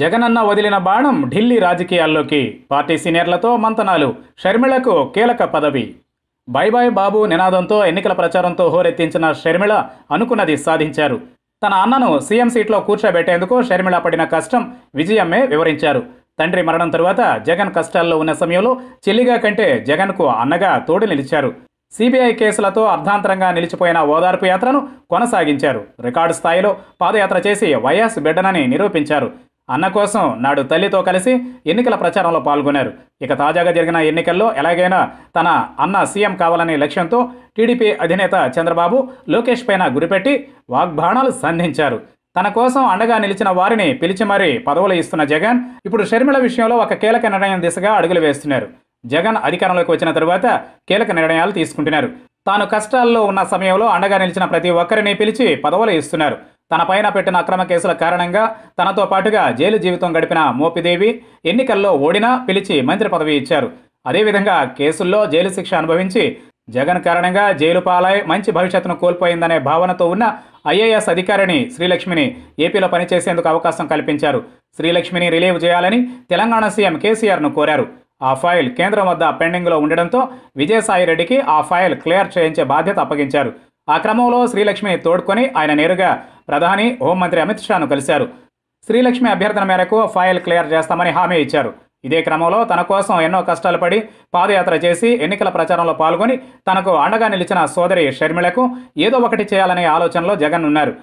జగనన్న వదిలిన బాణం ఢిల్లీ రాజకీయాల్లోకి పార్టీ సీనియర్లతో మంతనాలు షర్మిళకు కీలక పదవి బై బాయ్ బాబు నినాదంతో ఎన్నికల ప్రచారంతో హోరెత్తించిన షర్మిళ అనుకున్నది సాధించారు తన అన్నను సీఎం సీట్లో కూర్చోబెట్టేందుకు షర్మిళ పడిన కష్టం విజయమ్మే వివరించారు తండ్రి మరణం తరువాత జగన్ కష్టాల్లో ఉన్న సమయంలో చెల్లిగా కంటే జగన్కు అన్నగా తోడు నిలిచారు సిబిఐ కేసులతో అర్ధాంతరంగా నిలిచిపోయిన ఓదార్పు యాత్రను కొనసాగించారు రికార్డు స్థాయిలో పాదయాత్ర చేసి వైఎస్ బిడ్డనని నిరూపించారు అన్న కోసం నాడు తల్లితో కలిసి ఎన్నికల ప్రచారంలో పాల్గొన్నారు ఇక తాజాగా జరిగిన ఎన్నికల్లో ఎలాగైనా తన అన్న సీఎం కావాలనే లక్ష్యంతో టీడీపీ అధినేత చంద్రబాబు లోకేష్ పైన గురిపెట్టి వాగ్బాణాలు సంధించారు తన కోసం అండగా నిలిచిన వారిని పిలిచి మరీ పదవులు ఇస్తున్న జగన్ ఇప్పుడు షర్మిల విషయంలో ఒక కీలక నిర్ణయం దిశగా అడుగులు వేస్తున్నారు జగన్ అధికారంలోకి వచ్చిన తరువాత కీలక నిర్ణయాలు తీసుకుంటున్నారు తాను కష్టాల్లో ఉన్న సమయంలో అండగా నిలిచిన ప్రతి ఒక్కరిని పిలిచి పదవులు ఇస్తున్నారు తన పైన పెట్టిన అక్రమ కేసుల కారణంగా తనతో పాటుగా జైలు జీవితం గడిపిన మోపిదేవి ఎన్నికల్లో ఓడినా పిలిచి మంత్రి పదవి ఇచ్చారు అదేవిధంగా కేసుల్లో జైలు శిక్ష అనుభవించి జగన్ కారణంగా జైలు పాలై మంచి భవిష్యత్తును కోల్పోయిందనే భావనతో ఉన్న ఐఏఎస్ అధికారిని శ్రీలక్ష్మిని ఏపీలో పనిచేసేందుకు అవకాశం కల్పించారు శ్రీలక్ష్మిని రిలీవ్ చేయాలని తెలంగాణ సీఎం కేసీఆర్ను కోరారు ఆ ఫైల్ కేంద్రం వద్ద పెండింగ్లో ఉండడంతో విజయసాయిరెడ్డికి ఆ ఫైల్ క్లియర్ చేయించే బాధ్యత అప్పగించారు ఆ క్రమంలో శ్రీలక్ష్మి తోడ్కొని ఆయన నేరుగా ప్రధాని హోంమంత్రి అమిత్ షాను కలిశారు శ్రీలక్ష్మి అభ్యర్థన మేరకు ఫైల్ క్లియర్ చేస్తామని హామీ ఇచ్చారు ఇదే క్రమంలో తన కోసం ఎన్నో కష్టాలు పడి పాదయాత్ర చేసి ఎన్నికల ప్రచారంలో పాల్గొని తనకు అండగా నిలిచిన సోదరి షర్మిళకు ఏదో ఒకటి చేయాలనే ఆలోచనలో జగన్ ఉన్నారు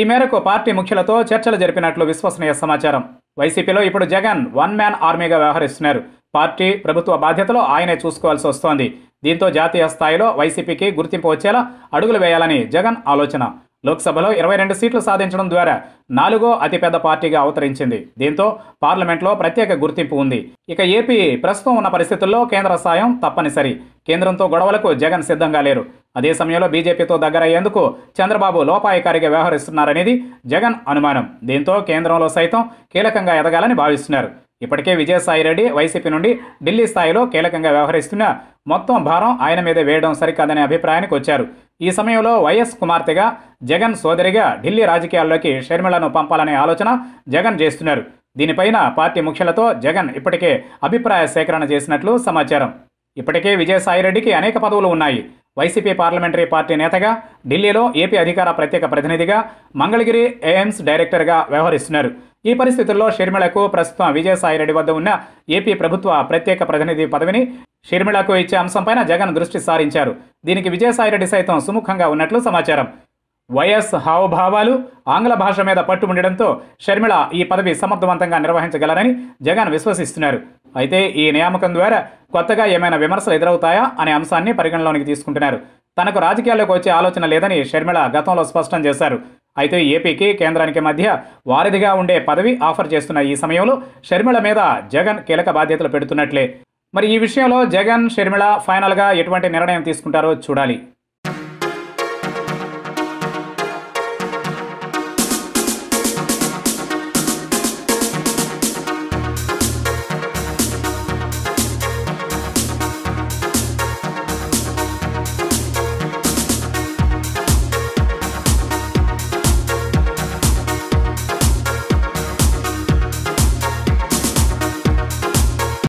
ఈ మేరకు పార్టీ ముఖ్యులతో చర్చలు జరిపినట్లు విశ్వసనీయ సమాచారం వైసీపీలో ఇప్పుడు జగన్ వన్ మ్యాన్ ఆర్మీగా వ్యవహరిస్తున్నారు పార్టీ ప్రభుత్వ బాధ్యతలో ఆయనే చూసుకోవాల్సి వస్తోంది దీంతో జాతీయ స్థాయిలో వైసీపీకి గుర్తింపు వచ్చేలా అడుగులు వేయాలని జగన్ ఆలోచన లోక్సభలో ఇరవై రెండు సీట్లు సాధించడం ద్వారా నాలుగో అతిపెద్ద పార్టీగా అవతరించింది దీంతో పార్లమెంట్లో ప్రత్యేక గుర్తింపు ఉంది ఇక ఏపీ ప్రస్తుతం ఉన్న పరిస్థితుల్లో కేంద్ర సాయం తప్పనిసరి కేంద్రంతో గొడవలకు జగన్ సిద్ధంగా లేరు అదే సమయంలో బీజేపీతో దగ్గరయ్యేందుకు చంద్రబాబు లోపాయకారిగా వ్యవహరిస్తున్నారనేది జగన్ అనుమానం దీంతో కేంద్రంలో సైతం కీలకంగా ఎదగాలని భావిస్తున్నారు ఇప్పటికే విజయసాయిరెడ్డి వైసీపీ నుండి ఢిల్లీ స్థాయిలో కీలకంగా వ్యవహరిస్తున్న మొత్తం భారం ఆయన మీద వేయడం సరికాదనే అభిప్రాయానికి వచ్చారు ఈ సమయంలో వైఎస్ కుమార్తెగా జగన్ సోదరిగా ఢిల్లీ రాజకీయాల్లోకి షర్మిలను పంపాలనే ఆలోచన జగన్ చేస్తున్నారు దీనిపైన పార్టీ ముఖ్యులతో జగన్ ఇప్పటికే అభిప్రాయ సేకరణ చేసినట్లు సమాచారం ఇప్పటికే విజయసాయిరెడ్డికి అనేక పదవులు ఉన్నాయి వైసీపీ పార్లమెంటరీ పార్టీ నేతగా ఢిల్లీలో ఏపీ అధికార ప్రత్యేక ప్రతినిధిగా మంగళగిరి ఎయిమ్స్ డైరెక్టర్గా వ్యవహరిస్తున్నారు ఈ పరిస్థితుల్లో షర్మిళకు ప్రస్తుతం విజయసాయిరెడ్డి వద్ద ఉన్న ఏపీ ప్రభుత్వ ప్రత్యేక ప్రతినిధి పదవిని షర్మిళకు ఇచ్చే అంశంపైన జగన్ దృష్టి సారించారు దీనికి విజయసాయిరెడ్డి సైతం సుముఖంగా ఉన్నట్లు సమాచారం వైఎస్ హావభావాలు ఆంగ్ల భాష మీద పట్టు ఉండడంతో షర్మిళ ఈ పదవి సమర్థవంతంగా నిర్వహించగలరని జగన్ విశ్వసిస్తున్నారు అయితే ఈ నియామకం ద్వారా కొత్తగా ఏమైనా విమర్శలు ఎదురవుతాయా అనే అంశాన్ని పరిగణలోనికి తీసుకుంటున్నారు తనకు రాజకీయాల్లోకి వచ్చే ఆలోచన లేదని షర్మిళ గతంలో స్పష్టం చేశారు అయితే ఏపీకి కేంద్రానికి మధ్య వారిధిగా ఉండే పదవి ఆఫర్ చేస్తున్న ఈ సమయంలో షర్మిళ మీద జగన్ కీలక బాధ్యతలు పెడుతున్నట్లే మరి ఈ విషయంలో జగన్ షర్మిళ ఫైనల్గా ఎటువంటి నిర్ణయం తీసుకుంటారో చూడాలి